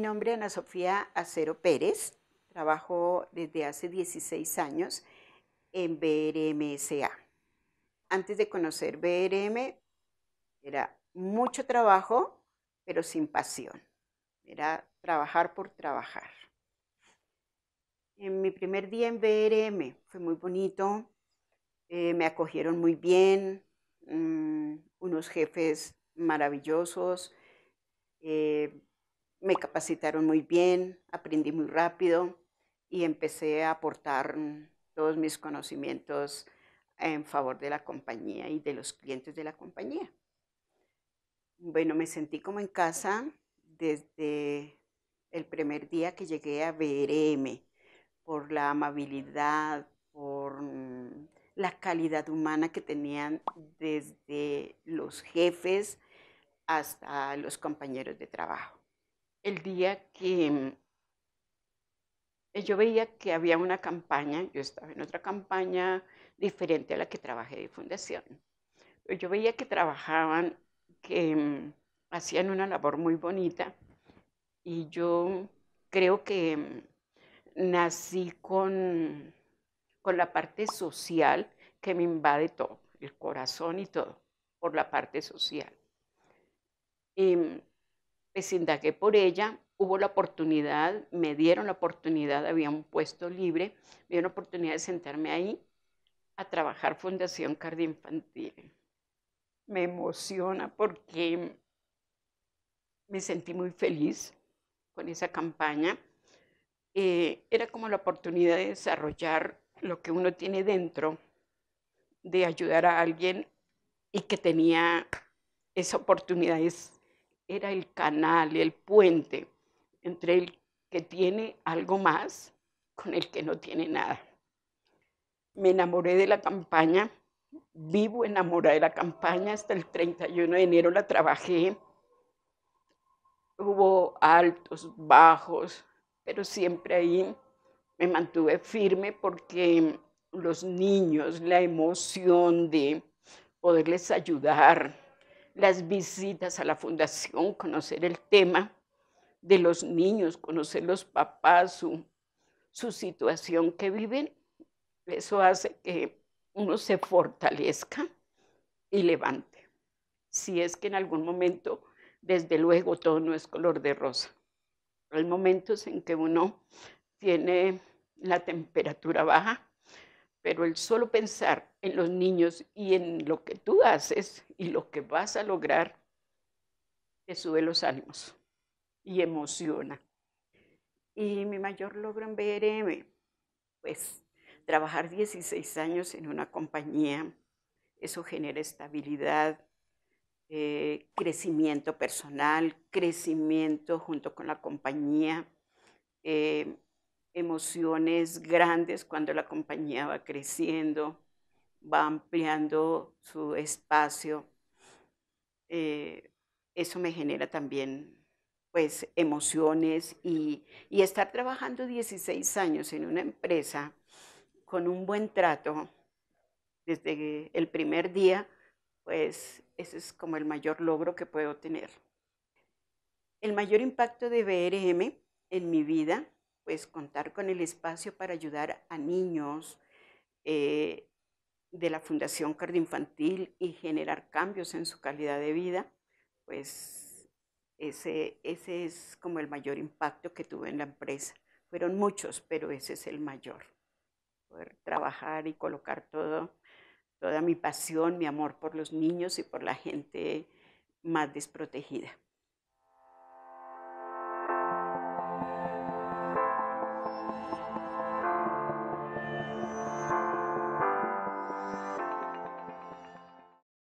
Mi nombre es Ana Sofía Acero Pérez. Trabajo desde hace 16 años en BRMSA. Antes de conocer BRM, era mucho trabajo, pero sin pasión. Era trabajar por trabajar. En mi primer día en BRM fue muy bonito, eh, me acogieron muy bien, mm, unos jefes maravillosos, eh, me capacitaron muy bien, aprendí muy rápido y empecé a aportar mm, todos mis conocimientos en favor de la compañía y de los clientes de la compañía. Bueno, me sentí como en casa desde el primer día que llegué a BRM, por la amabilidad, por mm, la calidad humana que tenían desde los jefes hasta los compañeros de trabajo el día que eh, yo veía que había una campaña, yo estaba en otra campaña diferente a la que trabajé de fundación, yo veía que trabajaban, que hacían una labor muy bonita y yo creo que mm, nací con, con la parte social que me invade todo, el corazón y todo, por la parte social. Y em, pues que por ella, hubo la oportunidad, me dieron la oportunidad, había un puesto libre, me dieron la oportunidad de sentarme ahí a trabajar Fundación Cardioinfantil. Infantil. Me emociona porque me sentí muy feliz con esa campaña. Eh, era como la oportunidad de desarrollar lo que uno tiene dentro, de ayudar a alguien y que tenía esa oportunidad es era el canal, el puente entre el que tiene algo más con el que no tiene nada. Me enamoré de la campaña, vivo enamorada de la campaña, hasta el 31 de enero la trabajé. Hubo altos, bajos, pero siempre ahí me mantuve firme porque los niños, la emoción de poderles ayudar, las visitas a la fundación, conocer el tema de los niños, conocer los papás, su, situación que viven, eso hace que uno se fortalezca y levante. Si es que en algún momento, desde luego, todo no es color de rosa. Hay momentos en que uno tiene la temperatura baja, pero el solo pensar en los niños y en lo que tú haces y lo que vas a lograr, te sube los ánimos y emociona. Y mi mayor logro en BRM, pues trabajar 16 años en una compañía, eso genera estabilidad, eh, crecimiento personal, crecimiento junto con la compañía. Eh, emociones grandes cuando la compañía va creciendo, va ampliando su espacio. Eh, eso me genera también pues emociones y, y, estar trabajando 16 años en una empresa con un buen trato desde el primer día, pues ese es como el mayor logro que puedo tener. El mayor impacto de BRM en mi vida pues contar con el espacio para ayudar a niños eh, de la Fundación Infantil y generar cambios en su calidad de vida, pues ese, es como el mayor impacto que tuve en la empresa. Fueron muchos, pero ese es el mayor. Poder trabajar y colocar todo, toda mi pasión, mi amor por los niños y por la gente más desprotegida.